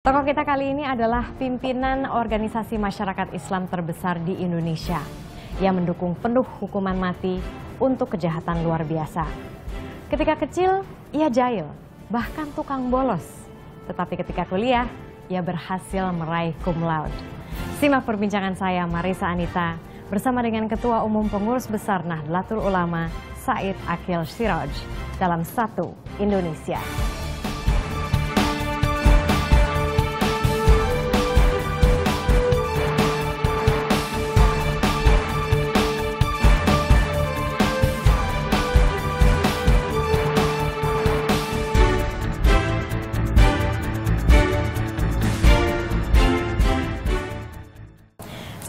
Tokoh kita kali ini adalah pimpinan organisasi masyarakat Islam terbesar di Indonesia yang mendukung penuh hukuman mati untuk kejahatan luar biasa. Ketika kecil, ia jahil, bahkan tukang bolos. Tetapi ketika kuliah, ia berhasil meraih cum laude. Simak perbincangan saya Marisa Anita bersama dengan Ketua Umum Pengurus Besar Nahdlatul Ulama Said Akil Siraj dalam Satu Indonesia.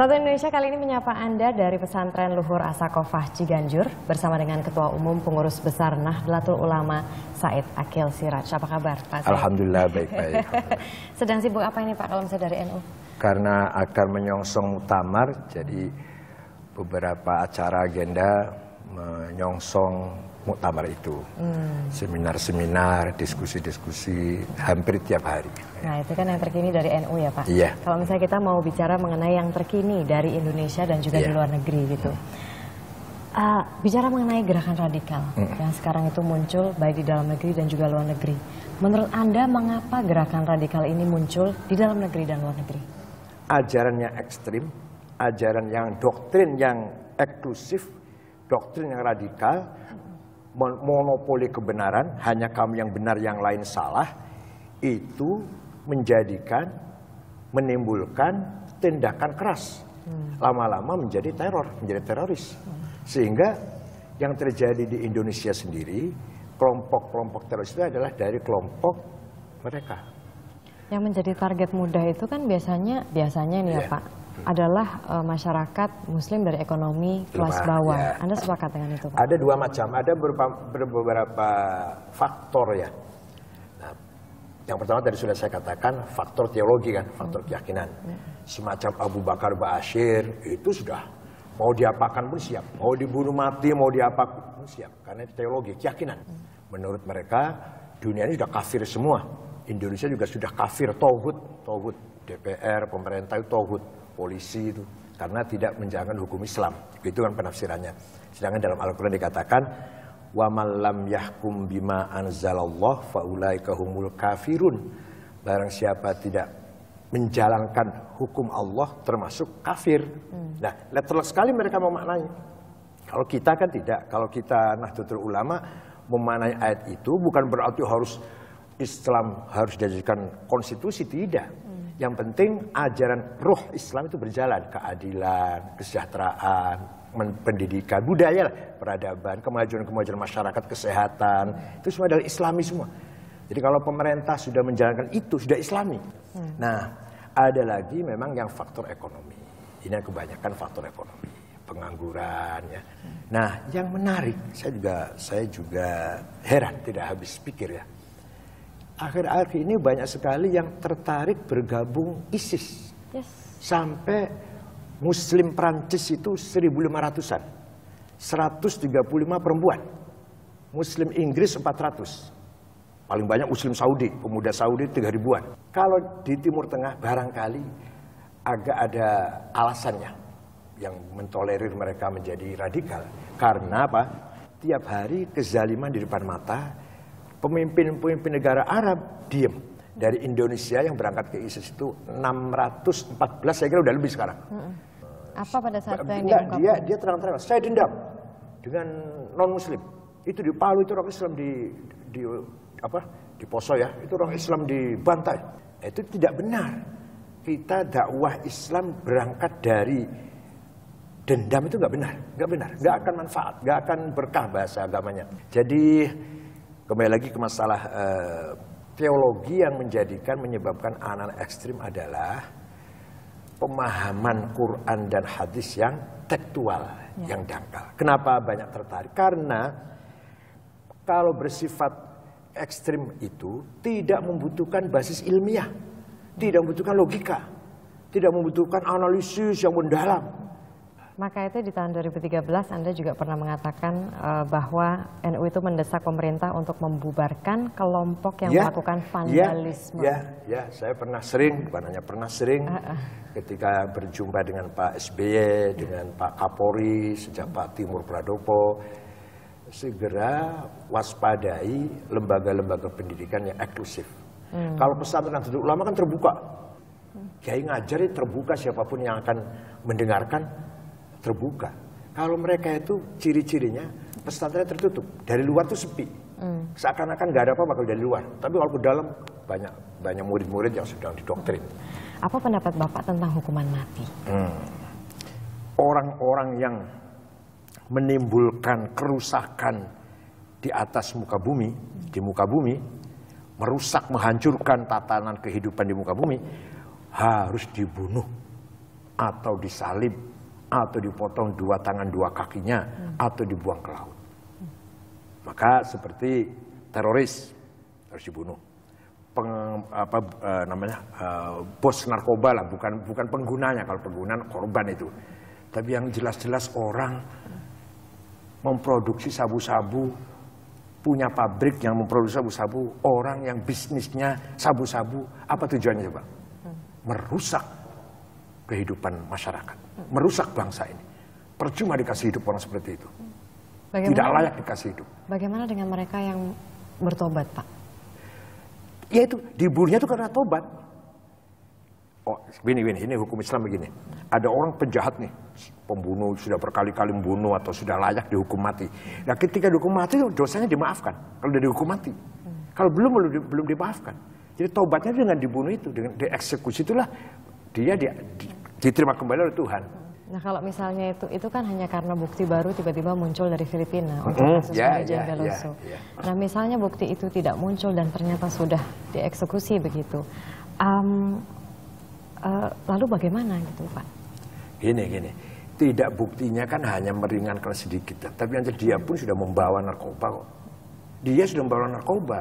Satu Indonesia kali ini menyapa Anda dari pesantren Luhur Asakofah Ciganjur bersama dengan Ketua Umum Pengurus Besar Nahdlatul Ulama Said Akil Siraj. Apa kabar Pak? Alhamdulillah baik-baik. Sedang sibuk apa ini Pak kalau misalnya dari NU? Karena akan menyongsong muktamar, jadi beberapa acara agenda menyongsong muktamar itu. Hmm. Seminar-seminar, hmm. diskusi-diskusi hampir tiap hari. Nah itu kan yang terkini dari NU ya Pak. Iya. Kalau misalnya kita mau bicara mengenai yang terkini dari Indonesia dan juga iya. di luar negeri gitu. Uh, bicara mengenai gerakan radikal hmm. yang sekarang itu muncul baik di dalam negeri dan juga luar negeri. Menurut Anda mengapa gerakan radikal ini muncul di dalam negeri dan luar negeri? Ajarannya ekstrim, ajaran yang doktrin yang eksklusif, doktrin yang radikal, monopoli kebenaran, hanya kamu yang benar, yang lain salah, itu menjadikan, menimbulkan tindakan keras. Hmm. Lama-lama menjadi teror, menjadi teroris. Sehingga yang terjadi di Indonesia sendiri, kelompok-kelompok teroris itu adalah dari kelompok mereka. Yang menjadi target mudah itu kan biasanya, biasanya nih yeah. ya iya. Pak, adalah uh, masyarakat Muslim dari ekonomi kelas Lemah, bawah. Ya. Anda sepakat dengan itu? Pak? Ada dua macam, ada beberapa, beberapa faktor ya. Nah, yang pertama tadi sudah saya katakan faktor teologi kan, faktor hmm. keyakinan. Hmm. Semacam Abu Bakar Ba'asyir itu sudah mau diapakan pun siap, mau dibunuh mati, mau diapakan pun siap, karena itu teologi keyakinan. Hmm. Menurut mereka dunia ini sudah kafir semua. Indonesia juga sudah kafir, tohut, tohut. DPR, pemerintah itu tohut polisi itu karena tidak menjalankan hukum Islam. Itu kan penafsirannya. Sedangkan dalam Al-Qur'an dikatakan wa malam yahkum bima anzalallah faulai humul kafirun. Barang siapa tidak menjalankan hukum Allah termasuk kafir. Hmm. Nah, letterless sekali mereka memaknai. Kalau kita kan tidak, kalau kita Nahdlatul Ulama memaknai ayat itu bukan berarti harus Islam harus dijadikan konstitusi tidak. Yang penting ajaran ruh Islam itu berjalan. Keadilan, kesejahteraan, pendidikan, budaya peradaban, kemajuan-kemajuan masyarakat, kesehatan. Itu semua adalah islami semua. Jadi kalau pemerintah sudah menjalankan itu, sudah islami. Hmm. Nah, ada lagi memang yang faktor ekonomi. Ini yang kebanyakan faktor ekonomi. Pengangguran ya. Hmm. Nah, yang menarik, saya juga saya juga heran tidak habis pikir ya akhir-akhir ini banyak sekali yang tertarik bergabung ISIS. Yes. Sampai Muslim Prancis itu 1.500-an. 135 perempuan. Muslim Inggris 400. Paling banyak Muslim Saudi, pemuda Saudi 3.000-an. Kalau di Timur Tengah barangkali agak ada alasannya yang mentolerir mereka menjadi radikal. Karena apa? Tiap hari kezaliman di depan mata, pemimpin-pemimpin negara Arab diem. Dari Indonesia yang berangkat ke ISIS itu 614 saya kira udah lebih sekarang. Apa pada saat itu yang dia, dia, dia terang-terang, saya dendam dengan non-muslim. Itu di Palu itu orang Islam di, di apa di Poso ya, itu orang Islam dibantai. Itu tidak benar. Kita dakwah Islam berangkat dari dendam itu nggak benar, nggak benar, nggak akan manfaat, nggak akan berkah bahasa agamanya. Jadi Kembali lagi ke masalah e, teologi yang menjadikan menyebabkan anak ekstrim adalah pemahaman Quran dan hadis yang tekstual, ya. yang dangkal. Kenapa banyak tertarik? Karena kalau bersifat ekstrim itu tidak membutuhkan basis ilmiah, tidak membutuhkan logika, tidak membutuhkan analisis yang mendalam maka itu di tahun 2013 Anda juga pernah mengatakan uh, bahwa NU itu mendesak pemerintah untuk membubarkan kelompok yang yeah, melakukan ya, vandalisme. Ya, yeah, ya, saya pernah sering, bukan hanya pernah sering, uh, uh. ketika berjumpa dengan Pak SBY, dengan Pak Kapolri, sejak Pak Timur Pradopo, segera waspadai lembaga-lembaga pendidikan yang eksklusif. Hmm. Kalau pesantren dan Ulama kan terbuka. Kiai ngajari ya terbuka siapapun yang akan mendengarkan terbuka. Kalau mereka itu ciri-cirinya pesantren tertutup, dari luar tuh sepi. Hmm. Seakan-akan nggak ada apa-apa kalau dari luar. Tapi kalau ke dalam banyak banyak murid-murid yang sedang didoktrin. Apa pendapat Bapak tentang hukuman mati? Hmm. Orang-orang hmm. yang menimbulkan kerusakan di atas muka bumi, di muka bumi, merusak, menghancurkan tatanan kehidupan di muka bumi, harus dibunuh atau disalib atau dipotong dua tangan dua kakinya hmm. atau dibuang ke laut. Maka seperti teroris harus dibunuh. Peng, apa e, namanya e, bos narkoba lah bukan bukan penggunanya kalau penggunaan korban itu. Tapi yang jelas-jelas orang memproduksi sabu-sabu punya pabrik yang memproduksi sabu-sabu, orang yang bisnisnya sabu-sabu, apa tujuannya coba? Hmm. Merusak kehidupan masyarakat merusak bangsa ini. Percuma dikasih hidup orang seperti itu. Bagaimana, Tidak layak dikasih hidup. Bagaimana dengan mereka yang bertobat, Pak? Ya itu, diburnya itu karena tobat. Oh, begini-begini, ini hukum Islam begini. Ada orang penjahat nih, pembunuh, sudah berkali-kali membunuh atau sudah layak dihukum mati. Nah ketika dihukum mati, dosanya dimaafkan. Kalau sudah dihukum mati. Kalau belum, belum, belum dimaafkan. Jadi tobatnya dengan dibunuh itu, dengan dieksekusi itulah dia di, di, diterima kembali oleh Tuhan. Nah kalau misalnya itu itu kan hanya karena bukti baru tiba-tiba muncul dari Filipina untuk mm-hmm. kasus yeah, yeah, Yeah, yeah. Nah misalnya bukti itu tidak muncul dan ternyata sudah dieksekusi begitu, um, uh, lalu bagaimana gitu Pak? Gini gini, tidak buktinya kan hanya meringankan sedikit, tapi nanti dia pun sudah membawa narkoba kok. Dia sudah membawa narkoba,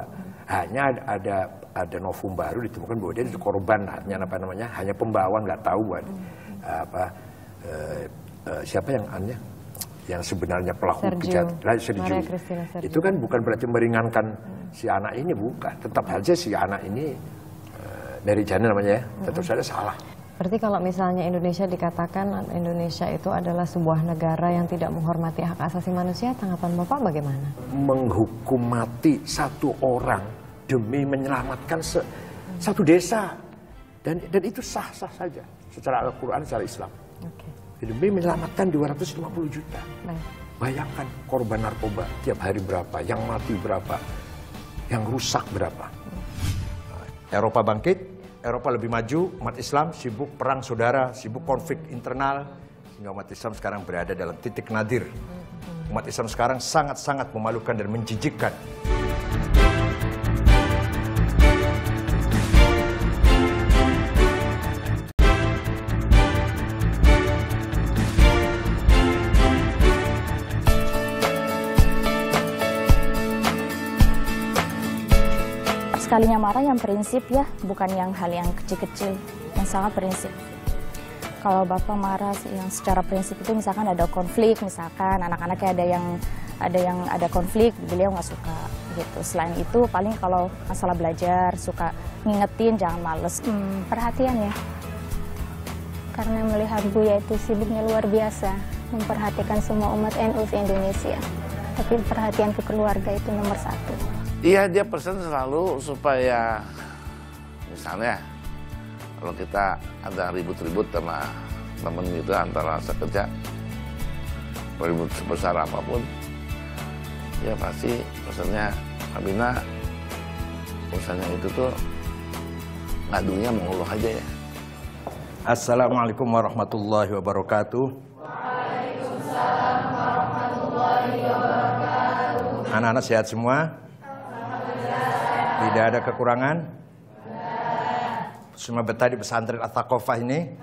hanya ada ada novum baru ditemukan bahwa dia itu korban hanya apa namanya hanya pembawa nggak tahu buat hmm. apa eh, eh, siapa yang aneh yang sebenarnya pelaku kejahatan Sergio. Nah, Sergio. Itu kan bukan berarti meringankan hmm. si anak ini bukan. Tetap saja si anak ini uh, eh, dari Jana namanya ya, hmm. tetap saja salah. Berarti kalau misalnya Indonesia dikatakan Indonesia itu adalah sebuah negara yang tidak menghormati hak asasi manusia, tanggapan Bapak bagaimana? Menghukum mati satu orang demi menyelamatkan se satu desa dan dan itu sah sah saja secara Al-Quran secara Islam okay. demi menyelamatkan 250 juta Nah. bayangkan korban narkoba tiap hari berapa yang mati berapa yang rusak berapa Eropa bangkit Eropa lebih maju umat Islam sibuk perang saudara sibuk konflik internal sehingga umat Islam sekarang berada dalam titik nadir hmm, hmm. umat Islam sekarang sangat-sangat memalukan dan menjijikkan. Sekalinya marah yang prinsip ya, bukan yang hal yang kecil-kecil, yang sangat prinsip. Kalau bapak marah yang secara prinsip itu misalkan ada konflik, misalkan anak-anaknya ada yang ada yang ada konflik, beliau nggak suka gitu. Selain itu paling kalau masalah belajar suka ngingetin jangan males. Hmm, perhatian ya. Karena melihat bu ya itu sibuknya luar biasa, memperhatikan semua umat NU Indonesia. Tapi perhatian ke keluarga itu nomor satu. Iya dia pesan selalu supaya misalnya kalau kita ada ribut-ribut sama temen gitu antara sekerja ribut sebesar apapun ya pasti pesannya Abina urusannya itu tuh ngadunya mengeluh aja ya Assalamualaikum warahmatullahi wabarakatuh Waalaikumsalam warahmatullahi wabarakatuh Anak-anak sehat semua? Tidak ada kekurangan? Semua betah di pesantren Atakofah ini?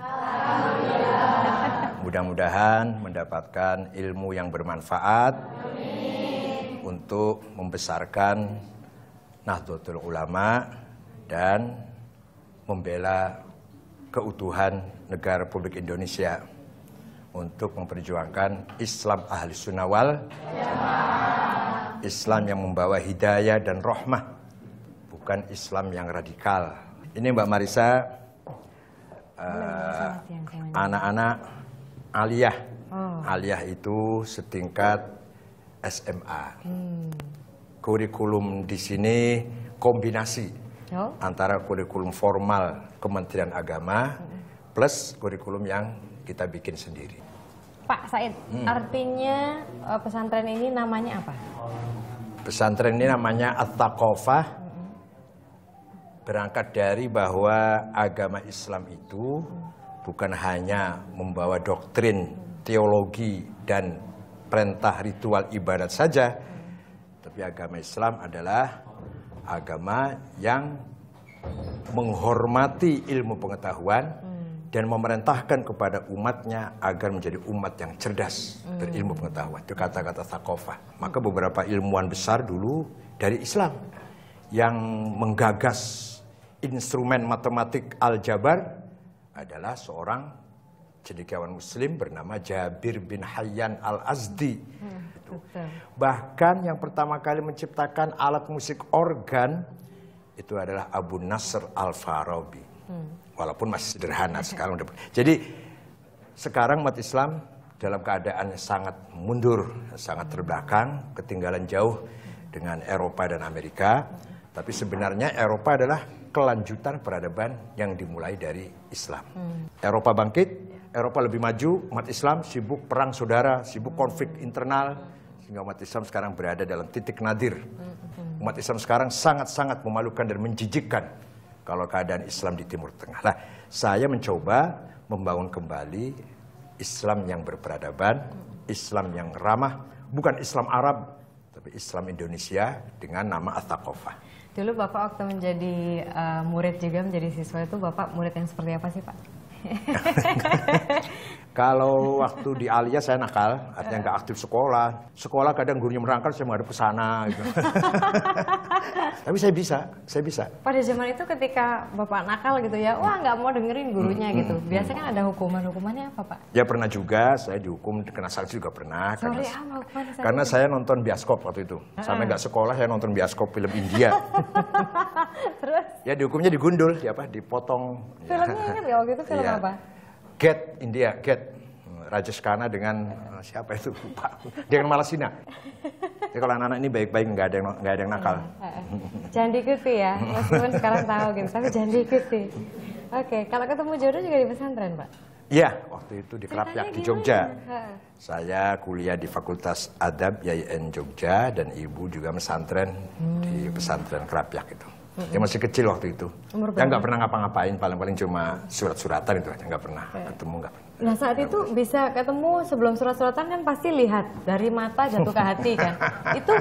Mudah-mudahan mendapatkan ilmu yang bermanfaat Amin. untuk membesarkan Nahdlatul Ulama dan membela keutuhan negara Republik Indonesia untuk memperjuangkan Islam ahli sunawal Islam yang membawa hidayah dan rahmah Bukan Islam yang radikal. Ini Mbak Marisa, eh, anak-anak uh, aliyah. Oh. Aliyah itu setingkat SMA. Hmm. Kurikulum di sini kombinasi oh. antara kurikulum formal Kementerian Agama hmm. plus kurikulum yang kita bikin sendiri. Pak Said, hmm. artinya eh, pesantren ini namanya apa? Pesantren ini namanya At-Taqofah berangkat dari bahwa agama Islam itu bukan hanya membawa doktrin, teologi, dan perintah ritual ibadat saja, tapi agama Islam adalah agama yang menghormati ilmu pengetahuan dan memerintahkan kepada umatnya agar menjadi umat yang cerdas berilmu pengetahuan. Itu kata-kata sakofa. Maka beberapa ilmuwan besar dulu dari Islam yang menggagas instrumen matematik aljabar adalah seorang cendekiawan muslim bernama Jabir bin Hayyan al-Azdi. Hmm, Bahkan yang pertama kali menciptakan alat musik organ itu adalah Abu Nasr al-Farabi. Hmm. Walaupun masih sederhana sekarang. Jadi sekarang umat Islam dalam keadaan sangat mundur, sangat terbelakang, ketinggalan jauh dengan Eropa dan Amerika. Tapi sebenarnya Eropa adalah kelanjutan peradaban yang dimulai dari Islam. Hmm. Eropa bangkit, Eropa lebih maju, umat Islam sibuk perang saudara, sibuk hmm. konflik internal, sehingga umat Islam sekarang berada dalam titik nadir. Hmm. Umat Islam sekarang sangat-sangat memalukan dan menjijikkan kalau keadaan Islam di Timur Tengah. Nah, saya mencoba membangun kembali Islam yang berperadaban, Islam yang ramah, bukan Islam Arab, tapi Islam Indonesia dengan nama Atakofah. Dulu Bapak waktu menjadi uh, murid juga menjadi siswa itu Bapak murid yang seperti apa sih Pak? Kalau waktu di Alia saya nakal, artinya nggak aktif sekolah. Sekolah kadang gurunya merangkak saya menghadap ke sana. Gitu. Tapi saya bisa, saya bisa. Pada zaman itu ketika Bapak nakal gitu ya, wah nggak mau dengerin gurunya hmm, gitu. Biasanya kan ada hukuman-hukumannya apa Pak? Ya pernah juga, saya dihukum, kena sanksi juga pernah. Sorry, karena, apa, saya karena saya nonton bioskop waktu itu. Sampai nggak sekolah, saya nonton bioskop film India. Terus? Ya dihukumnya digundul, ya apa, dipotong. Filmnya ya. ingat nggak waktu itu film ya. apa? Get India, Get Rajasthana dengan uh, siapa itu lupa dengan Malasina. Jadi kalau anak-anak ini baik-baik nggak ada yang nggak ada yang nakal. Eh, eh. jangan diikuti ya, meskipun sekarang tahu gitu, tapi jangan diikuti. Oke, okay. kalau ketemu jodoh juga di pesantren, Pak? Iya, waktu itu di Kerapyak di Jogja. Gimana? Saya kuliah di Fakultas Adab YIN Jogja dan ibu juga pesantren hmm. di pesantren Kerapyak itu hmm. dia masih kecil waktu itu Umur dia nggak pernah ngapa-ngapain paling-paling cuma surat-suratan itu aja nggak pernah okay. Iya. ketemu nggak pernah nah saat gak itu pernah. bisa ketemu sebelum surat-suratan kan pasti lihat dari mata jatuh ke hati kan itu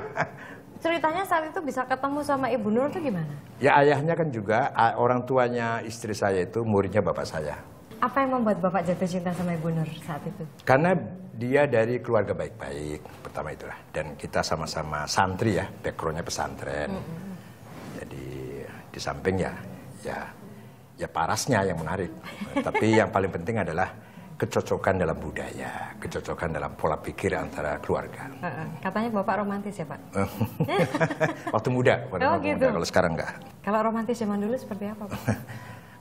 ceritanya saat itu bisa ketemu sama Ibu Nur itu gimana? Ya ayahnya kan juga orang tuanya istri saya itu muridnya bapak saya. Apa yang membuat bapak jatuh cinta sama Ibu Nur saat itu? Karena dia dari keluarga baik-baik pertama itulah dan kita sama-sama santri ya backgroundnya pesantren. Mm -hmm di samping ya ya ya parasnya yang menarik. Tapi yang paling penting adalah kecocokan dalam budaya, kecocokan dalam pola pikir antara keluarga. Katanya bapak romantis ya pak? waktu muda, waktu oh, gitu. muda. Kalau sekarang enggak. Kalau romantis zaman dulu seperti apa pak?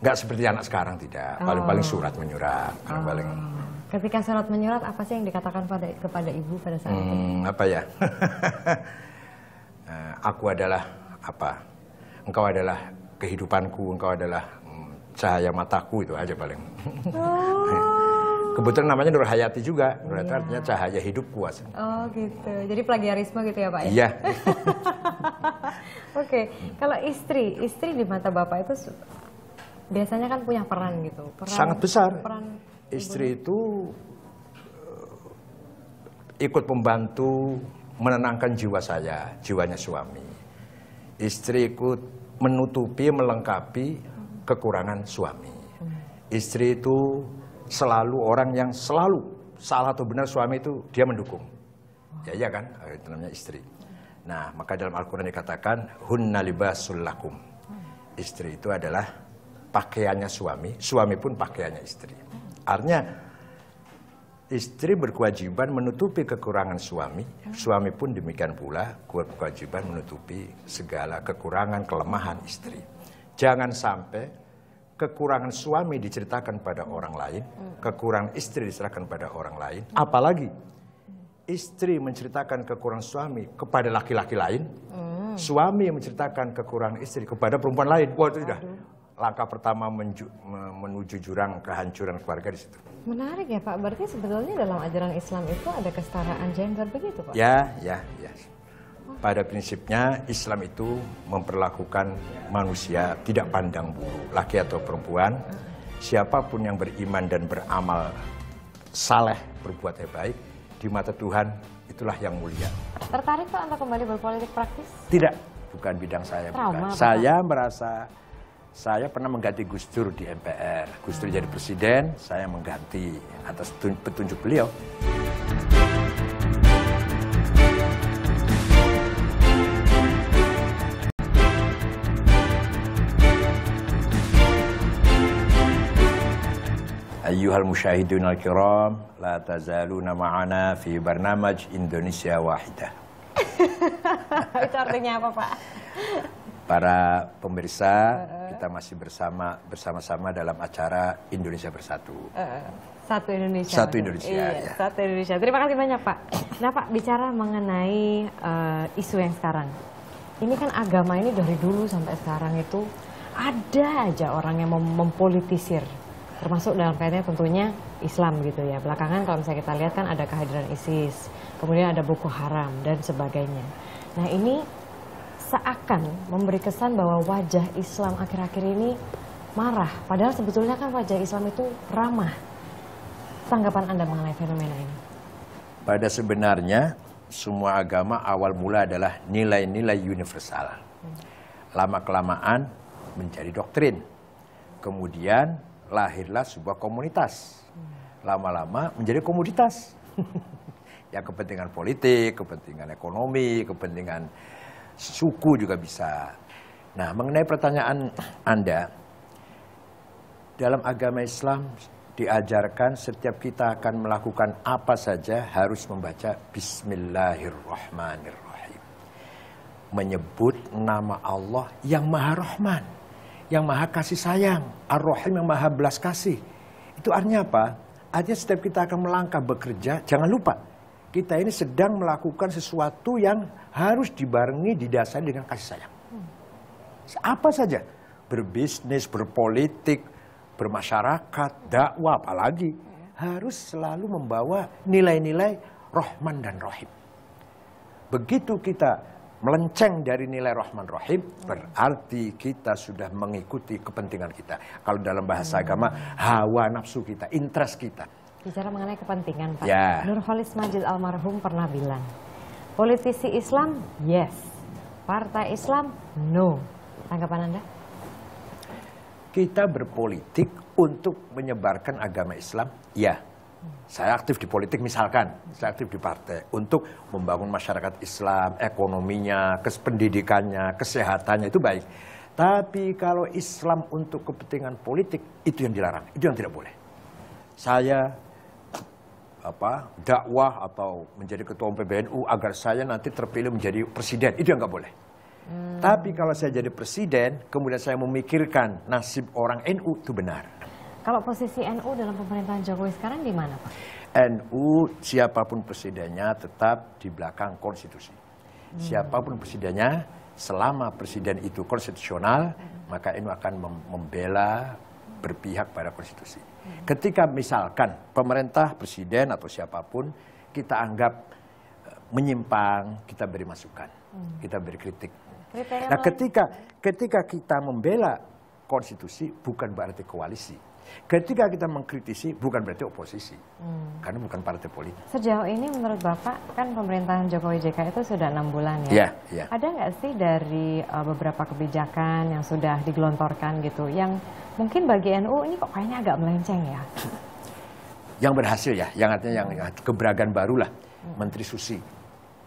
enggak seperti anak sekarang tidak. Paling-paling oh. surat menyurat, paling-paling. Oh. Ketika surat menyurat apa sih yang dikatakan pada kepada ibu pada saat hmm, itu? Apa ya? Eh, aku adalah apa? engkau adalah kehidupanku, engkau adalah mm, cahaya mataku itu aja paling. Oh. Kebetulan namanya Nur Hayati juga. Nur Hayati yeah. artinya cahaya hidupku Oh gitu. Jadi plagiarisme gitu ya Pak ya? Iya. Iya. Oke. Okay. Kalau istri, istri di mata Bapak itu biasanya kan punya peran gitu. Peran, Sangat besar. Peran istri itu eh, ikut membantu menenangkan jiwa saya, jiwanya suami istriku menutupi, melengkapi kekurangan suami. Istri itu selalu orang yang selalu salah atau benar suami itu dia mendukung. Ya iya kan? Eh, itu namanya istri. Nah, maka dalam Al-Qur'an dikatakan hunna libasul lakum. Istri itu adalah pakaiannya suami, suami pun pakaiannya istri. Artinya istri berkewajiban menutupi kekurangan suami, suami pun demikian pula berkewajiban menutupi segala kekurangan kelemahan istri. Jangan sampai kekurangan suami diceritakan pada orang lain, kekurangan istri diceritakan pada orang lain, apalagi istri menceritakan kekurangan suami kepada laki-laki lain, hmm. suami menceritakan kekurangan istri kepada perempuan lain. Waduh, itu sudah langkah pertama menju, menuju jurang kehancuran keluarga di situ. Menarik ya Pak, berarti sebetulnya dalam ajaran Islam itu ada kesetaraan gender begitu Pak? Ya, ya, ya. Pada prinsipnya Islam itu memperlakukan manusia tidak pandang bulu, laki atau perempuan. Siapapun yang beriman dan beramal saleh, berbuat yang baik, di mata Tuhan itulah yang mulia. Tertarik Pak untuk kembali berpolitik praktis? Tidak, bukan bidang saya. Trauma, bukan. Saya merasa saya pernah mengganti Gus Dur di MPR. Gus Dur jadi presiden, saya mengganti atas petunjuk beliau. Ayuhal musyahidun al-kiram, la tazaluna ma'ana fi barnamaj Indonesia Wahidah. Itu artinya apa, Pak? para pemirsa, uh, kita masih bersama bersama-sama dalam acara Indonesia Bersatu. Uh, satu Indonesia. Satu Indonesia. Iya, ya. Satu Indonesia. Terima kasih banyak Pak. Nah Pak bicara mengenai uh, isu yang sekarang, ini kan agama ini dari dulu sampai sekarang itu ada aja orang yang mem mempolitisir termasuk dalam kaitannya tentunya Islam gitu ya belakangan kalau misalnya kita lihat kan ada kehadiran ISIS kemudian ada buku Haram dan sebagainya nah ini seakan memberi kesan bahwa wajah Islam akhir-akhir ini marah. Padahal sebetulnya kan wajah Islam itu ramah. Tanggapan Anda mengenai fenomena ini? Pada sebenarnya semua agama awal mula adalah nilai-nilai universal. Lama-kelamaan menjadi doktrin. Kemudian lahirlah sebuah komunitas. Lama-lama menjadi komoditas. ya kepentingan politik, kepentingan ekonomi, kepentingan suku juga bisa. Nah, mengenai pertanyaan Anda, dalam agama Islam diajarkan setiap kita akan melakukan apa saja harus membaca Bismillahirrahmanirrahim. Menyebut nama Allah yang Maha Rahman, yang Maha Kasih Sayang, Ar-Rahim yang Maha Belas Kasih. Itu artinya apa? Artinya setiap kita akan melangkah bekerja, jangan lupa kita ini sedang melakukan sesuatu yang harus dibarengi didasari dengan kasih sayang. Apa saja, berbisnis, berpolitik, bermasyarakat, dakwah, apalagi harus selalu membawa nilai-nilai rohman dan rohim. Begitu kita melenceng dari nilai rohman rohim, berarti kita sudah mengikuti kepentingan kita. Kalau dalam bahasa agama, hawa nafsu kita, interest kita. Bicara mengenai kepentingan Pak, ya. Nurholis Majid almarhum pernah bilang, politisi Islam yes, partai Islam no. Tanggapan Anda? Kita berpolitik untuk menyebarkan agama Islam, ya. Saya aktif di politik misalkan, saya aktif di partai untuk membangun masyarakat Islam, ekonominya, pendidikannya, kesehatannya itu baik. Tapi kalau Islam untuk kepentingan politik itu yang dilarang, itu yang tidak boleh. Saya apa dakwah atau menjadi ketua PBNU agar saya nanti terpilih menjadi presiden. Itu yang nggak boleh. Hmm. Tapi kalau saya jadi presiden, kemudian saya memikirkan nasib orang NU itu benar. Kalau posisi NU dalam pemerintahan Jokowi sekarang di mana, Pak? NU siapapun presidennya tetap di belakang konstitusi. Hmm. Siapapun presidennya, selama presiden itu konstitusional, hmm. maka NU akan membela berpihak pada konstitusi. Hmm. Ketika misalkan pemerintah, presiden atau siapapun kita anggap eh, menyimpang, kita beri masukan, hmm. kita beri kritik. nah, ketika ketika kita membela konstitusi bukan berarti koalisi. Ketika kita mengkritisi bukan berarti oposisi, hmm. karena bukan partai politik. Sejauh ini menurut Bapak kan pemerintahan Jokowi JK itu sudah enam bulan ya. Yeah, yeah. Ada nggak sih dari uh, beberapa kebijakan yang sudah digelontorkan gitu, yang mungkin bagi NU ini kok kayaknya agak melenceng ya? Yang berhasil ya, yang artinya yang hmm. keberagaman barulah. Hmm. Menteri Susi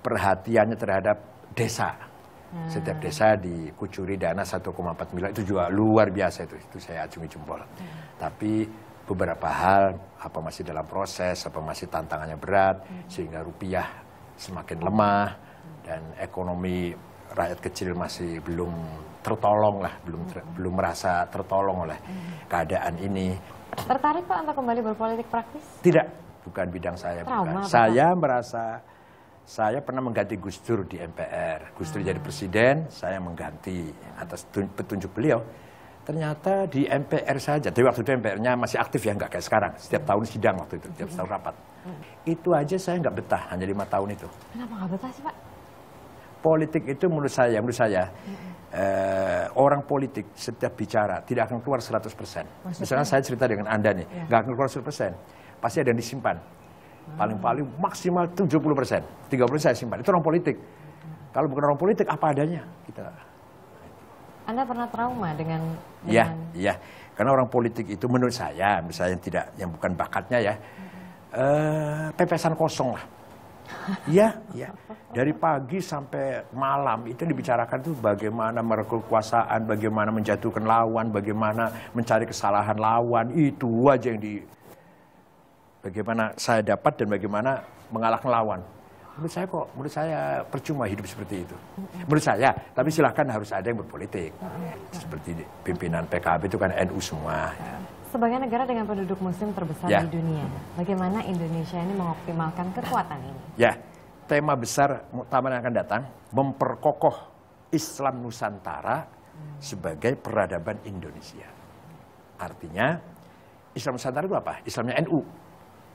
perhatiannya terhadap desa Hmm. Setiap desa dikucuri dana 1,4 miliar itu juga luar biasa itu. Itu saya acungi jempol. Hmm. Tapi beberapa hal apa masih dalam proses, apa masih tantangannya berat hmm. sehingga rupiah semakin lemah dan ekonomi rakyat kecil masih belum tertolong lah, belum ter, hmm. belum merasa tertolong oleh hmm. keadaan ini. Tertarik Pak untuk kembali berpolitik praktis? Tidak, bukan bidang saya. Trauma, bukan. Saya merasa saya pernah mengganti Gus Dur di MPR. Gus Dur jadi hmm. presiden, saya mengganti atas petunjuk beliau. Ternyata di MPR saja, tapi waktu itu MPR-nya masih aktif ya, nggak kayak sekarang. Setiap tahun sidang waktu itu, setiap tahun hmm. rapat. Hmm. Itu aja saya nggak betah, hanya lima tahun itu. Kenapa nggak betah sih Pak? Politik itu menurut saya, menurut saya, eh, orang politik setiap bicara tidak akan keluar 100%. Maksudnya? Misalnya saya cerita dengan Anda nih, ya. nggak ya. akan keluar 100%. Pasti ada yang disimpan Paling-paling maksimal 70 persen. 30 persen saya simpan. Itu orang politik. Kalau bukan orang politik, apa adanya kita. Anda pernah trauma dengan? Iya, dengan... iya. Karena orang politik itu menurut saya, misalnya yang tidak, yang bukan bakatnya ya, hmm. eh, pepesan kosong lah. Iya, iya. Dari pagi sampai malam itu dibicarakan tuh bagaimana merekul kekuasaan, bagaimana menjatuhkan lawan, bagaimana mencari kesalahan lawan, itu aja yang di bagaimana saya dapat dan bagaimana mengalahkan lawan. Menurut saya kok, menurut saya percuma hidup seperti itu. Menurut saya, tapi silahkan harus ada yang berpolitik. Seperti pimpinan PKB itu kan NU semua. Sebagai negara dengan penduduk muslim terbesar ya. di dunia, bagaimana Indonesia ini mengoptimalkan kekuatan ini? Ya, tema besar muktamar yang akan datang, memperkokoh Islam Nusantara sebagai peradaban Indonesia. Artinya, Islam Nusantara itu apa? Islamnya NU.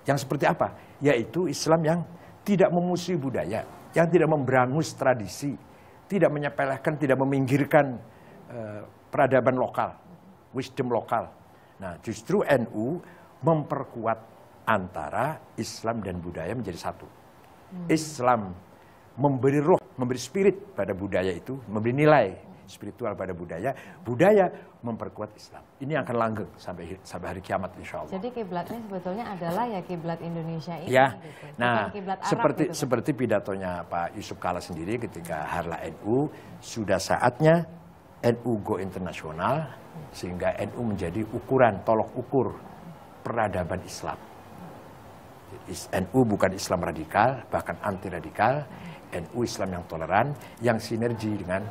Yang seperti apa? Yaitu Islam yang tidak memusuhi budaya, yang tidak memberangus tradisi, tidak menyepelekan, tidak meminggirkan eh, peradaban lokal, wisdom lokal. Nah, justru NU memperkuat antara Islam dan budaya menjadi satu. Hmm. Islam memberi roh, memberi spirit pada budaya itu, memberi nilai spiritual pada budaya, budaya memperkuat Islam. Ini akan langgeng sampai sampai hari kiamat insya Allah. Jadi kiblatnya sebetulnya adalah ya kiblat Indonesia ini. Ya, gitu. nah Arab seperti gitu. seperti pidatonya Pak Yusuf Kala sendiri ketika Harla NU sudah saatnya NU go internasional sehingga NU menjadi ukuran tolok ukur peradaban Islam. NU bukan Islam radikal, bahkan anti radikal, NU Islam yang toleran, yang sinergi dengan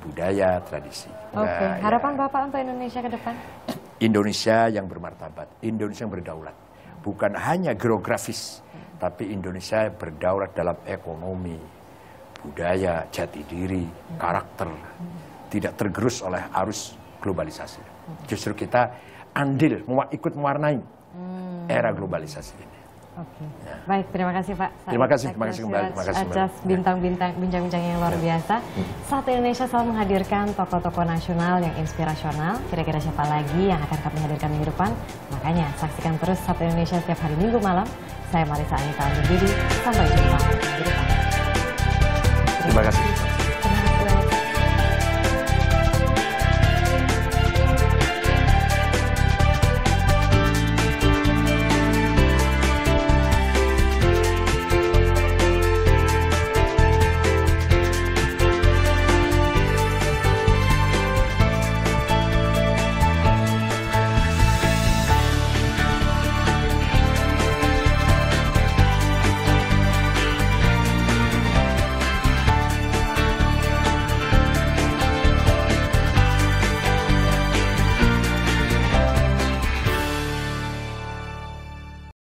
budaya, tradisi. Oke, okay. nah, ya. harapan ya, Bapak untuk Indonesia ke depan? Indonesia yang bermartabat, Indonesia yang berdaulat. Bukan hanya geografis, hmm. tapi Indonesia berdaulat dalam ekonomi, budaya, jati diri, hmm. karakter. Hmm. Tidak tergerus oleh arus globalisasi. Justru kita andil, ikut mewarnai hmm. era globalisasi ini. Oke, okay. baik terima kasih Pak. Saat terima kasih, terima kasih kembali. Terima kasih atas bintang-bintang bincang-bincang yang luar ya. biasa. Hmm. Satu Indonesia selalu menghadirkan tokoh-tokoh nasional yang inspirasional. Kira-kira siapa lagi yang akan kami hadirkan minggu depan? Makanya saksikan terus Satu Indonesia setiap hari Minggu malam. Saya Marisa Anita undur Sampai jumpa minggu depan. terima kasih.